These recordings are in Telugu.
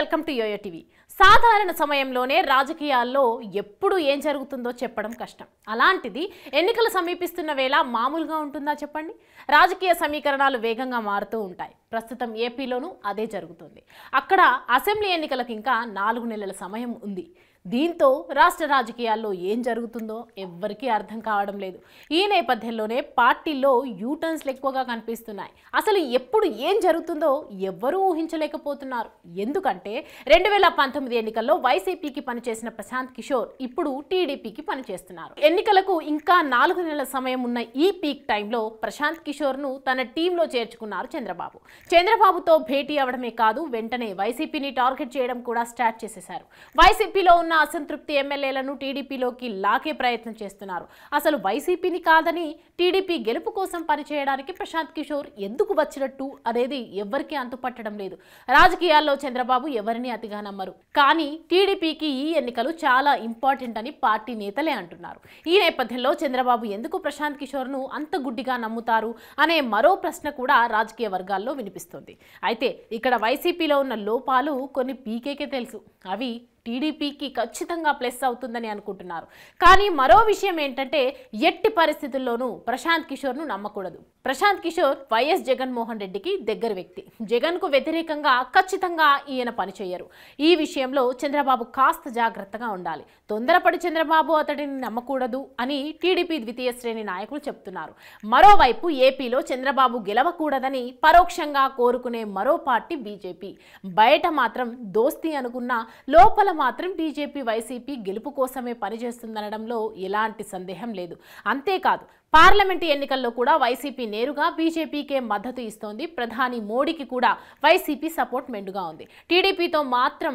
welcome to YoYo TV. సాధారణ సమయంలోనే రాజకీయాల్లో ఎప్పుడు ఏం జరుగుతుందో చెప్పడం కష్టం అలాంటిది ఎన్నికలు సమీపిస్తున్న వేళ మామూలుగా ఉంటుందా చెప్పండి రాజకీయ సమీకరణాలు వేగంగా మారుతూ ఉంటాయి ప్రస్తుతం ఏపీలోనూ అదే జరుగుతుంది అక్కడ అసెంబ్లీ ఎన్నికలకు ఇంకా నాలుగు నెలల సమయం ఉంది దీంతో రాష్ట్ర రాజకీయాల్లో ఏం జరుగుతుందో ఎవ్వరికీ అర్థం కావడం లేదు ఈ నేపథ్యంలోనే పార్టీల్లో యూటర్న్స్లు ఎక్కువగా కనిపిస్తున్నాయి అసలు ఎప్పుడు ఏం జరుగుతుందో ఎవ్వరూ ఊహించలేకపోతున్నారు ఎందుకంటే రెండు వేల పంతొమ్మిది పంతొమ్మిది ఎన్నికల్లో వైసీపీకి పనిచేసిన ప్రశాంత్ కిషోర్ ఇప్పుడు టీడీపీకి పనిచేస్తున్నారు ఎన్నికలకు ఇంకా నాలుగు నెలల సమయం ఉన్న ఈ పీక్ టైంలో ప్రశాంత్ కిషోర్ ను తన టీంలో చేర్చుకున్నారు చంద్రబాబు చంద్రబాబుతో భేటీ అవడమే కాదు వెంటనే వైసీపీని టార్గెట్ చేయడం కూడా స్టార్ట్ చేసేశారు వైసీపీలో ఉన్న అసంతృప్తి ఎమ్మెల్యేలను టీడీపీలోకి లాకే ప్రయత్నం చేస్తున్నారు అసలు వైసీపీని కాదని టీడీపీ గెలుపు కోసం పనిచేయడానికి ప్రశాంత్ కిషోర్ ఎందుకు వచ్చినట్టు అనేది ఎవ్వరికీ అంతుపట్టడం లేదు రాజకీయాల్లో చంద్రబాబు ఎవరిని అతిగా నమ్మరు కానీ టీడీపీకి ఈ ఎన్నికలు చాలా ఇంపార్టెంట్ అని పార్టీ నేతలే అంటున్నారు ఈ నేపథ్యంలో చంద్రబాబు ఎందుకు ప్రశాంత్ కిషోర్ను అంత గుడ్డిగా నమ్ముతారు అనే మరో ప్రశ్న కూడా రాజకీయ వర్గాల్లో వినిపిస్తోంది అయితే ఇక్కడ వైసీపీలో ఉన్న లోపాలు కొన్ని పీకేకే తెలుసు అవి టీడీపీకి ఖచ్చితంగా ప్లస్ అవుతుందని అనుకుంటున్నారు కానీ మరో విషయం ఏంటంటే ఎట్టి పరిస్థితుల్లోనూ ప్రశాంత్ కిషోర్ను నమ్మకూడదు ప్రశాంత్ కిషోర్ వైఎస్ జగన్మోహన్ రెడ్డికి దగ్గర వ్యక్తి జగన్కు వ్యతిరేకంగా ఖచ్చితంగా ఈయన పనిచేయరు ఈ విషయంలో చంద్రబాబు కాస్త జాగ్రత్తగా ఉండాలి తొందరపడి చంద్రబాబు అతడిని నమ్మకూడదు అని టీడీపీ ద్వితీయ శ్రేణి నాయకులు చెప్తున్నారు మరోవైపు ఏపీలో చంద్రబాబు గెలవకూడదని పరోక్షంగా కోరుకునే మరో పార్టీ బీజేపీ బయట మాత్రం దోస్తీ అనుకున్న లోపల మాత్రం బీజేపీ వైసీపీ గెలుపు కోసమే పనిచేస్తుందనడంలో ఎలాంటి సందేహం లేదు అంతేకాదు పార్లమెంటు ఎన్నికల్లో కూడా వైసీపీ నేరుగా బీజేపీకే మద్దతు ఇస్తోంది ప్రధాని మోడీకి కూడా వైసీపీ సపోర్ట్ మెండుగా ఉంది టీడీపీతో మాత్రం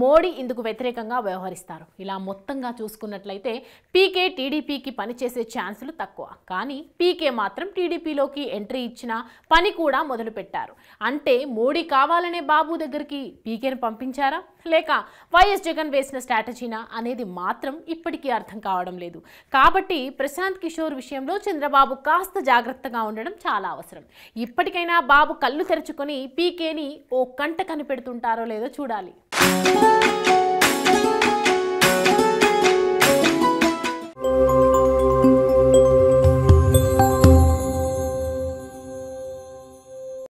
మోడీ ఇందుకు వ్యతిరేకంగా వ్యవహరిస్తారు ఇలా మొత్తంగా చూసుకున్నట్లయితే పీకే టీడీపీకి పనిచేసే ఛాన్సులు తక్కువ కానీ పీకే మాత్రం టీడీపీలోకి ఎంట్రీ ఇచ్చిన పని కూడా మొదలుపెట్టారు అంటే మోడీ కావాలనే బాబు దగ్గరికి పీకేను పంపించారా లేక వైఎస్ జగన్ వేసిన స్ట్రాటజీనా అనేది మాత్రం ఇప్పటికీ అర్థం కావడం లేదు కాబట్టి ప్రశాంత్ కిషోర్ విషయంలో చంద్రబాబు కాస్త జాగ్రత్తగా ఉండడం చాలా అవసరం ఇప్పటికైనా బాబు కళ్ళు తెరుచుకొని పీకేని ఓ కంట కనిపెడుతుంటారో లేదో చూడాలి